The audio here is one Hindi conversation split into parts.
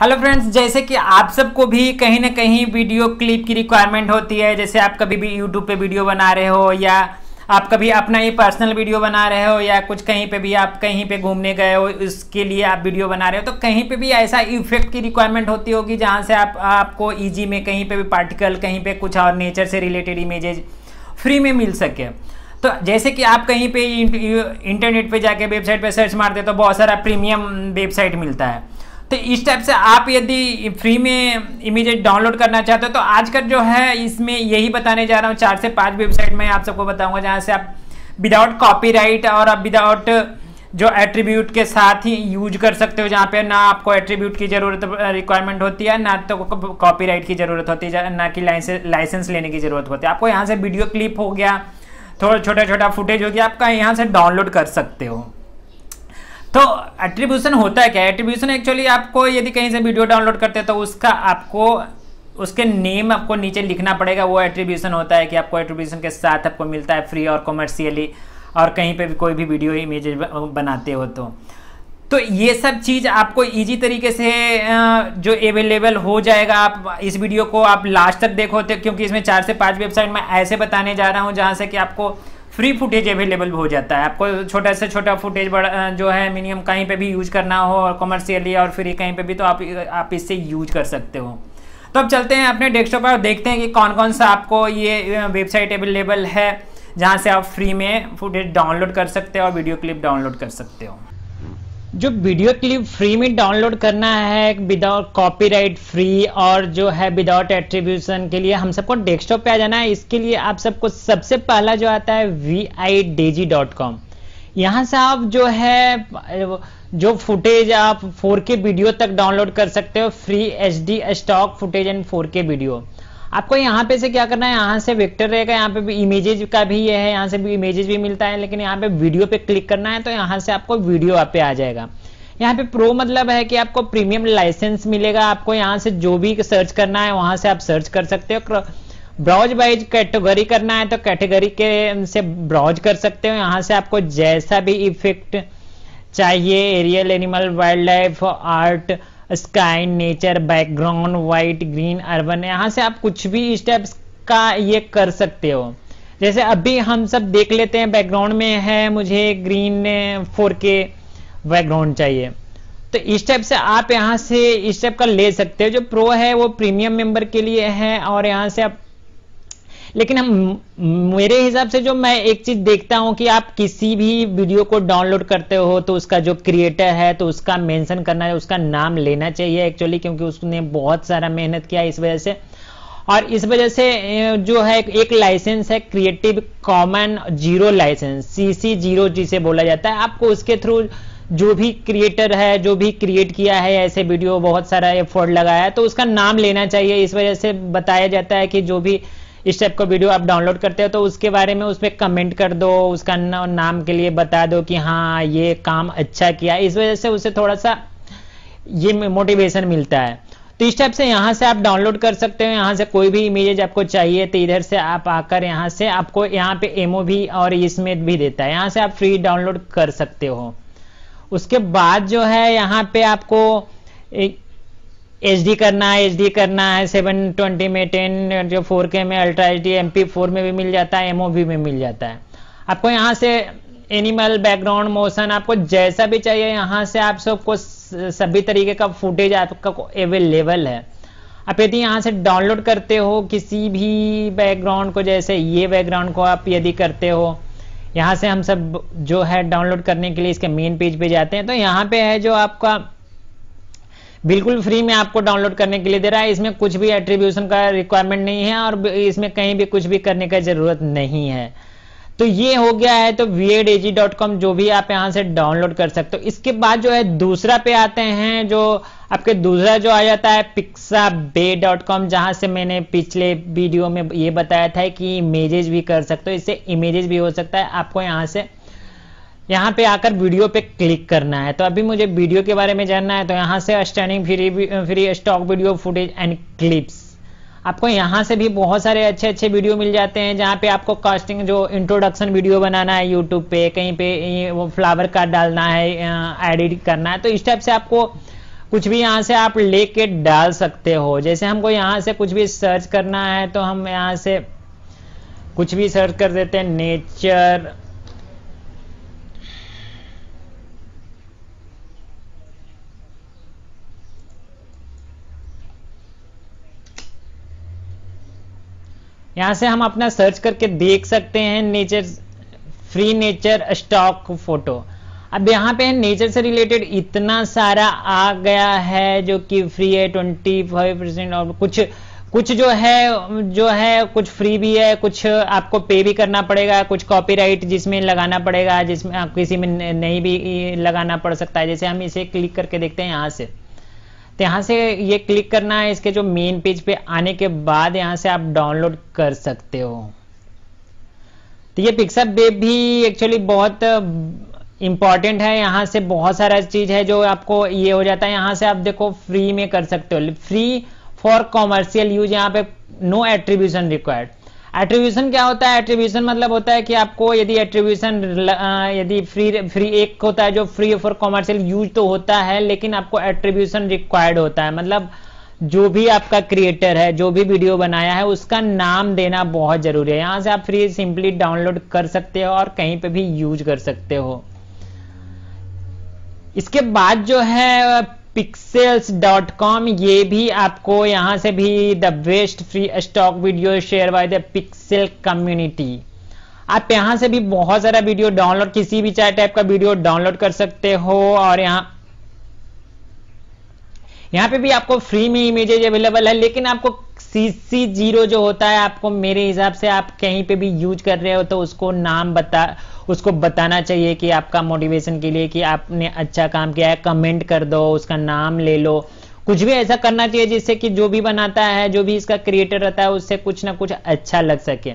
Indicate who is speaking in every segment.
Speaker 1: हेलो फ्रेंड्स जैसे कि आप सबको भी कहीं ना कहीं वीडियो क्लिप की रिक्वायरमेंट होती है जैसे आप कभी भी यूट्यूब पे वीडियो बना रहे हो या आप कभी अपना ही पर्सनल वीडियो बना रहे हो या कुछ कहीं पे भी आप कहीं पे घूमने गए हो इसके लिए आप वीडियो बना रहे हो तो कहीं पे भी ऐसा इफेक्ट की रिक्वायरमेंट होती होगी जहाँ से आप आपको ईजी में कहीं पर भी पार्टिकल कहीं पर कुछ और नेचर से रिलेटेड इमेजेज फ्री में मिल सके तो जैसे कि आप कहीं पर इंटरनेट पर जाके वेबसाइट पर सर्च मारते हो तो बहुत सारा प्रीमियम वेबसाइट मिलता है तो इस टाइप से आप यदि फ्री में इमीडिएट डाउनलोड करना चाहते हो तो आज कल जो है इसमें यही बताने जा रहा हूँ चार से पाँच वेबसाइट में आप सबको बताऊँगा जहाँ से आप विदाउट कॉपीराइट और आप विदाउट जो एट्रीब्यूट के साथ ही यूज कर सकते हो जहाँ पे ना आपको एट्रीब्यूट की ज़रूरत रिक्वायरमेंट होती है ना तो कॉपीराइट की ज़रूरत होती है ना कि लाइसेंस लेने की ज़रूरत होती है आपको यहाँ से वीडियो क्लिप हो गया थोड़ा छोटा छोटा फुटेज हो गया आपका यहाँ से डाउनलोड कर सकते हो तो एट्रीब्यूशन होता है क्या एट्रीब्यूशन एक्चुअली आपको यदि कहीं से वीडियो डाउनलोड करते हैं तो उसका आपको उसके नेम आपको नीचे लिखना पड़ेगा वो एट्रीब्यूशन होता है कि आपको एट्रीब्यूशन के साथ आपको मिलता है फ्री और कॉमर्शियली और कहीं पे भी कोई भी वीडियो इमेज बनाते हो तो तो ये सब चीज़ आपको इजी तरीके से जो अवेलेबल हो जाएगा आप इस वीडियो को आप लास्ट तक देखो क्योंकि इसमें चार से पांच वेबसाइट मैं ऐसे बताने जा रहा हूँ जहाँ से कि आपको फ्री फुटेज अवेलेबल हो जाता है आपको छोटा से छोटा फुटेज बड़ा जो है मिनिमम कहीं पे भी यूज करना हो और कॉमर्शियली और फ्री कहीं पे भी तो आप आप इससे यूज कर सकते हो तो अब चलते हैं अपने डेस्कटॉप पर देखते हैं कि कौन कौन सा आपको ये वेबसाइट अवेलेबल है जहाँ से आप फ्री में फुटेज डाउनलोड कर सकते हो और वीडियो क्लिप डाउनलोड कर सकते हो जो वीडियो क्लिप फ्री में डाउनलोड करना है विदाउट कॉपीराइट फ्री और जो है विदाउट एट्रीब्यूशन के लिए हम सबको डेस्कटॉप पे आ जाना है इसके लिए आप सबको सबसे पहला जो आता है वी आई डॉट कॉम यहाँ से आप जो है जो फुटेज आप 4K वीडियो तक डाउनलोड कर सकते हो free H D stock footage and 4K video आपको यहाँ पे से क्या करना है यहाँ से वेक्टर रहेगा यहाँ पे भी इमेजेज का भी ये है यहाँ से भी इमेजेज भी मिलता है लेकिन यहाँ पे वीडियो पे क्लिक करना है तो यहाँ से आपको वीडियो आप पे आ जाएगा यहाँ पे प्रो मतलब है कि आपको प्रीमियम लाइसेंस मिलेगा आपको यहाँ से जो भी सर्च करना है वहां से आप सर्च कर सकते हो ब्राउज वाइज कैटेगरी करना है तो कैटेगरी के से ब्राउज कर सकते हो यहाँ से आपको जैसा भी इफेक्ट चाहिए aerial animal wildlife art sky nature background white green urban यहाँ से आप कुछ भी स्टेप्स का ये कर सकते हो जैसे अभी हम सब देख लेते हैं बैकग्राउंड में है मुझे ग्रीन फोर के बैकग्राउंड चाहिए तो इस टाइप से आप यहाँ से इस टाइप का ले सकते हो जो प्रो है वो प्रीमियम मेंबर के लिए है और यहाँ से आप लेकिन हम मेरे हिसाब से जो मैं एक चीज देखता हूं कि आप किसी भी वीडियो को डाउनलोड करते हो तो उसका जो क्रिएटर है तो उसका मेंशन करना है उसका नाम लेना चाहिए एक्चुअली क्योंकि उसने बहुत सारा मेहनत किया इस वजह से और इस वजह से जो है एक लाइसेंस है Creative Common zero license CC zero जिसे बोला जाता है आपको उसके थ्रू जो भी क्रिएटर है जो भी क्रिएट किया है ऐसे वीडियो बहुत सारा एफर्ट लगाया है तो उसका नाम लेना चाहिए इस वजह से बताया जाता है कि जो भी इस टाइप का वीडियो आप डाउनलोड करते हो तो उसके बारे में उस पर कमेंट कर दो उसका नाम के लिए बता दो कि हाँ ये काम अच्छा किया इस वजह से उसे थोड़ा सा ये मोटिवेशन मिलता है तो इस टाइप से यहाँ से आप डाउनलोड कर सकते हो यहाँ से कोई भी इमेजेज आपको चाहिए तो इधर से आप आकर यहाँ से आपको यहाँ पे एमओ भी और इसमें भी देता है यहाँ से आप फ्री डाउनलोड कर सकते हो उसके बाद जो है यहाँ पे आपको एच करना है एच करना है सेवन ट्वेंटी में टेन जो फोर के में ultra H D M P four में भी मिल जाता है एमओ में मिल जाता है आपको यहाँ से एनिमल बैकग्राउंड मोशन आपको जैसा भी चाहिए यहाँ से आप सबको सभी तरीके का फुटेज आपका अवेलेबल है आप यदि यहाँ से डाउनलोड करते हो किसी भी बैकग्राउंड को जैसे ये बैकग्राउंड को आप यदि करते हो यहाँ से हम सब जो है डाउनलोड करने के लिए इसके मेन पेज पे जाते हैं तो यहाँ पे है जो आपका बिल्कुल फ्री में आपको डाउनलोड करने के लिए दे रहा है इसमें कुछ भी एट्रीब्यूशन का रिक्वायरमेंट नहीं है और इसमें कहीं भी कुछ भी करने का जरूरत नहीं है तो ये हो गया है तो वी जो भी आप यहाँ से डाउनलोड कर सकते हो इसके बाद जो है दूसरा पे आते हैं जो आपके दूसरा जो आ जाता है पिक्सा बे डॉट कॉम जहां से मैंने पिछले वीडियो में ये बताया था कि इमेजेस भी कर सकते हो इससे इमेजेस भी हो सकता है आपको यहाँ से यहाँ पे आकर वीडियो पे क्लिक करना है तो अभी मुझे वीडियो के बारे में जानना है तो यहाँ से standing free free stock video footage and clips आपको यहाँ से भी बहुत सारे अच्छे अच्छे वीडियो मिल जाते हैं जहाँ पे आपको कास्टिंग जो इंट्रोडक्शन वीडियो बनाना है यूट्यूब पे कहीं पे वो फ्लावर कार्ड डालना है एडिट करना है तो इस टाइप से आपको कुछ भी यहाँ से आप लेके डाल सकते हो जैसे हमको यहाँ से कुछ भी सर्च करना है तो हम यहाँ से कुछ भी सर्च कर देते हैं नेचर यहां से हम अपना सर्च करके देख सकते हैं nature free nature stock photo अब यहाँ पे नेचर से रिलेटेड इतना सारा आ गया है जो कि फ्री है ट्वेंटी फाइव परसेंट और कुछ कुछ जो है जो है कुछ फ्री भी है कुछ आपको पे भी करना पड़ेगा कुछ कॉपीराइट जिसमें लगाना पड़ेगा जिसमें आप किसी में नहीं भी लगाना पड़ सकता है जैसे हम इसे क्लिक करके देखते हैं यहाँ से तो यहाँ से ये क्लिक करना है इसके जो मेन पेज पे आने के बाद यहाँ से आप डाउनलोड कर सकते हो तो ये पिक्सअप बेब भी एक्चुअली बहुत इंपॉर्टेंट uh, है यहाँ से बहुत सारा चीज है जो आपको ये हो जाता है यहाँ से आप देखो फ्री में कर सकते हो फ्री फॉर कॉमर्शियल यूज यहाँ पे नो एट्रीब्यूशन रिक्वायर्ड एट्रीब्यूशन क्या होता है एट्रीब्यूशन मतलब होता है कि आपको यदि एट्रीब्यूशन यदि फ्री फ्री एक होता है जो फ्री फॉर कॉमर्शियल यूज तो होता है लेकिन आपको एट्रीब्यूशन रिक्वायर्ड होता है मतलब जो भी आपका क्रिएटर है जो भी वीडियो बनाया है उसका नाम देना बहुत जरूरी है यहां से आप फ्री सिंपली डाउनलोड कर सकते हो और कहीं पे भी यूज कर सकते हो इसके बाद जो है पिक्सेल्स डॉट कॉम ये भी आपको यहां से भी the best free stock video share by the Pexels community आप यहां से भी बहुत सारा वीडियो डाउनलोड किसी भी चार टाइप का वीडियो डाउनलोड कर सकते हो और यहां यहां पे भी आपको फ्री में इमेजेज अवेलेबल है लेकिन आपको सी जीरो जो होता है आपको मेरे हिसाब से आप कहीं पे भी यूज कर रहे हो तो उसको नाम बता उसको बताना चाहिए कि आपका मोटिवेशन के लिए कि आपने अच्छा काम किया है कमेंट कर दो उसका नाम ले लो कुछ भी ऐसा करना चाहिए जिससे कि जो भी बनाता है जो भी इसका क्रिएटर रहता है उससे कुछ ना कुछ अच्छा लग सके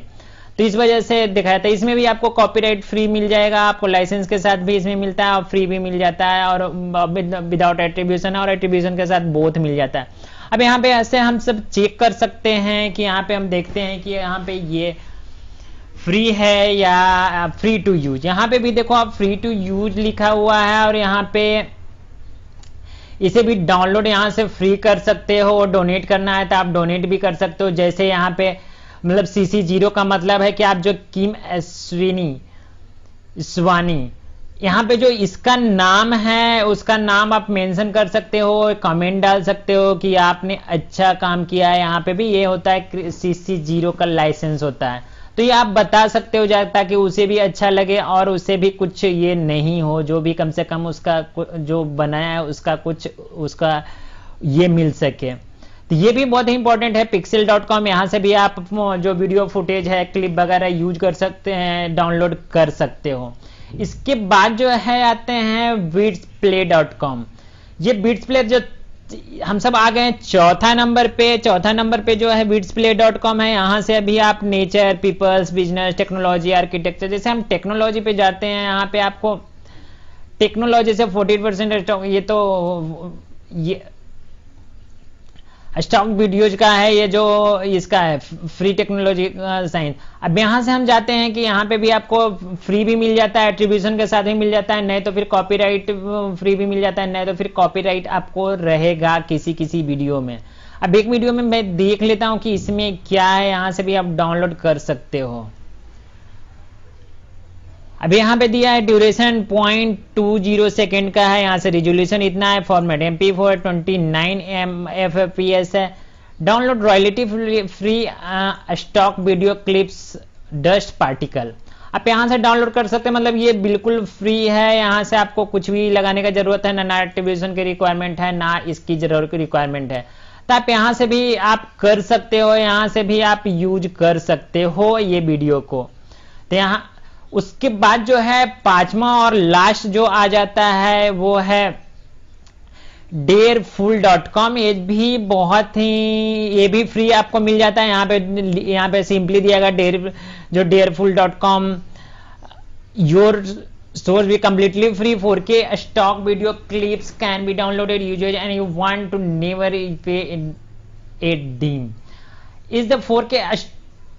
Speaker 1: तो इस वजह से दिखाया था इसमें भी आपको कॉपीराइट फ्री मिल जाएगा आपको लाइसेंस के साथ भी इसमें मिलता है और फ्री भी मिल जाता है और विदाउट एट्रीब्यूशन और एट्रीब्यूशन के साथ बोथ मिल जाता है अब यहाँ पे ऐसे हम सब चेक कर सकते हैं कि यहाँ पे हम देखते हैं कि यहाँ पे ये फ्री है या फ्री टू यूज यहाँ पे भी देखो आप फ्री टू यूज लिखा हुआ है और यहाँ पे इसे भी डाउनलोड यहाँ से फ्री कर सकते हो और डोनेट करना है तो आप डोनेट भी कर सकते हो जैसे यहाँ पे मतलब सीसी जीरो का मतलब है कि आप जो किम एस्विनी स्वानी यहाँ पे जो इसका नाम है उसका नाम आप मेंशन कर सकते हो कमेंट डाल सकते हो कि आपने अच्छा काम किया है यहाँ पे भी ये होता है सी सी जीरो का लाइसेंस होता है तो ये आप बता सकते हो जा ताकि उसे भी अच्छा लगे और उसे भी कुछ ये नहीं हो जो भी कम से कम उसका जो बनाया है उसका कुछ उसका ये मिल सके तो ये भी बहुत इंपॉर्टेंट है पिक्सल डॉट कॉम यहाँ से भी आप जो वीडियो फुटेज है क्लिप वगैरह यूज कर सकते हैं डाउनलोड कर सकते हो इसके बाद जो है आते हैं बीट्स प्ले डॉट कॉम ये बीट्स प्ले जो हम सब आ गए चौथा नंबर पे चौथा नंबर पे जो है बीट्स प्ले डॉट कॉम है यहां से अभी आप nature peoples business technology architecture जैसे हम टेक्नोलॉजी पे जाते हैं यहां पे आपको टेक्नोलॉजी से फोर्टी परसेंट ये तो ये स्टॉक वीडियोज का है ये जो इसका है फ्री टेक्नोलॉजी साइंस अब यहाँ से हम जाते हैं कि यहाँ पे भी आपको फ्री भी मिल जाता है एट्रीब्यूशन के साथ ही मिल जाता है नहीं तो फिर कॉपीराइट फ्री भी मिल जाता है नहीं तो फिर कॉपीराइट तो आपको रहेगा किसी किसी वीडियो में अब एक वीडियो में मैं देख लेता हूँ कि इसमें क्या है यहाँ से भी आप डाउनलोड कर सकते हो अब यहां पे दिया है duration point two zero second का है यहां से रिजोल्यूशन इतना है format M P four twenty nine M F P S है download royalty free stock video clips dust particle आप यहां से डाउनलोड कर सकते हैं मतलब ये बिल्कुल फ्री है यहां से आपको कुछ भी लगाने का जरूरत है ना ना एक्टिवेशन की रिक्वायरमेंट है ना इसकी जरूरत की रिक्वायरमेंट है तो आप यहां से भी आप कर सकते हो यहां से भी आप यूज कर सकते हो ये वीडियो को तो यहां उसके बाद जो है पांचवा और लास्ट जो आ जाता है वो है डेयर फूल डॉट कॉम ये भी बहुत ही ये भी फ्री आपको मिल जाता है यहां पे यहां पे सिंपली दिया गया डेयर जो Dareful dot com your source भी completely free four K stock video clips can be downloaded use and you want to never pay in a dime is the four K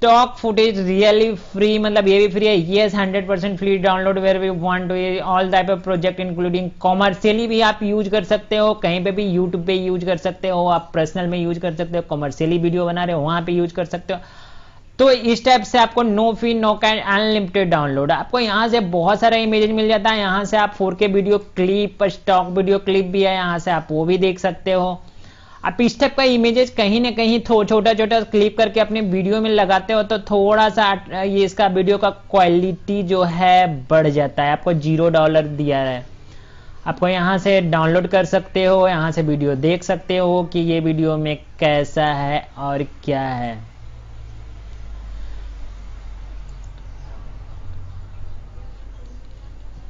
Speaker 1: stock footage really free मतलब ये भी फ्री है ये hundred percent free download where we want to all type of project including commercially भी आप यूज कर सकते हो कहीं पे भी यूट्यूब पे यूज कर सकते हो आप पर्सनल में यूज कर सकते हो कॉमर्शियली वीडियो बना रहे हो वहां पे यूज कर सकते हो तो इस टाइप से आपको नो फी नो कैंड अनलिमिटेड डाउनलोड आपको यहाँ से बहुत सारा इमेज मिल जाता है यहाँ से आप के video clip stock video clip भी है यहाँ से आप वो भी देख सकते हो आप टाइप का इमेजेस कहीं ना कहीं छोटा छोटा क्लिप करके अपने वीडियो में लगाते हो तो थोड़ा सा ये इसका वीडियो का क्वालिटी जो है बढ़ जाता है आपको जीरो डॉलर दिया है आपको यहाँ से डाउनलोड कर सकते हो यहाँ से वीडियो देख सकते हो कि ये वीडियो में कैसा है और क्या है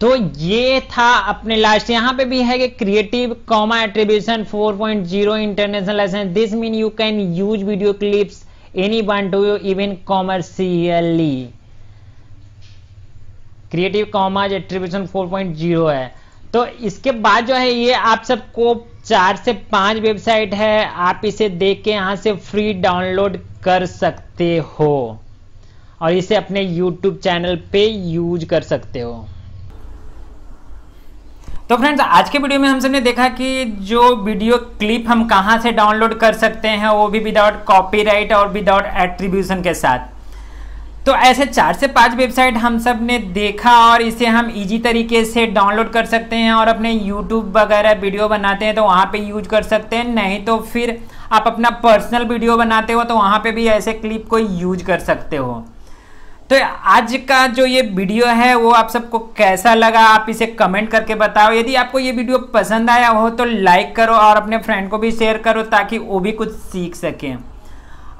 Speaker 1: तो ये था अपने लास्ट यहां पे भी है कि Creative Commons attribution 4.0 international license this mean you can use video clips any one to even commercially Creative Commons attribution 4.0 है तो इसके बाद जो है ये आप सबको चार से पांच वेबसाइट है आप इसे देख के यहां से फ्री डाउनलोड कर सकते हो और इसे अपने YouTube चैनल पे यूज कर सकते हो तो फ्रेंड्स आज के वीडियो में हम सबने देखा कि जो वीडियो क्लिप हम कहाँ से डाउनलोड कर सकते हैं वो भी विदाउट कॉपीराइट और विदाउट एट्रीब्यूशन के साथ तो ऐसे चार से पांच वेबसाइट हम सब ने देखा और इसे हम इजी तरीके से डाउनलोड कर सकते हैं और अपने यूट्यूब वगैरह वीडियो बनाते हैं तो वहाँ पे यूज कर सकते हैं नहीं तो फिर आप अपना पर्सनल वीडियो बनाते हो तो वहाँ पे भी ऐसे क्लिप को यूज कर सकते हो तो आज का जो ये वीडियो है वो आप सबको कैसा लगा आप इसे कमेंट करके बताओ यदि आपको ये वीडियो पसंद आया हो तो लाइक करो और अपने फ्रेंड को भी शेयर करो ताकि वो भी कुछ सीख सकें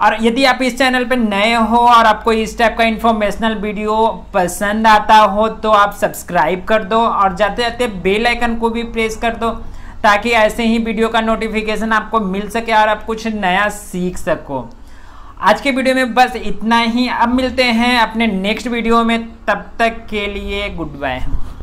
Speaker 1: और यदि आप इस चैनल पर नए हो और आपको इस टाइप का इन्फॉर्मेशनल वीडियो पसंद आता हो तो आप सब्सक्राइब कर दो और जाते जाते बेल आइकन को भी प्रेस कर दो ताकि ऐसे ही वीडियो का नोटिफिकेशन आपको मिल सके और आप कुछ नया सीख सको आज के वीडियो में बस इतना ही अब मिलते हैं अपने नेक्स्ट वीडियो में तब तक के लिए गुड बाय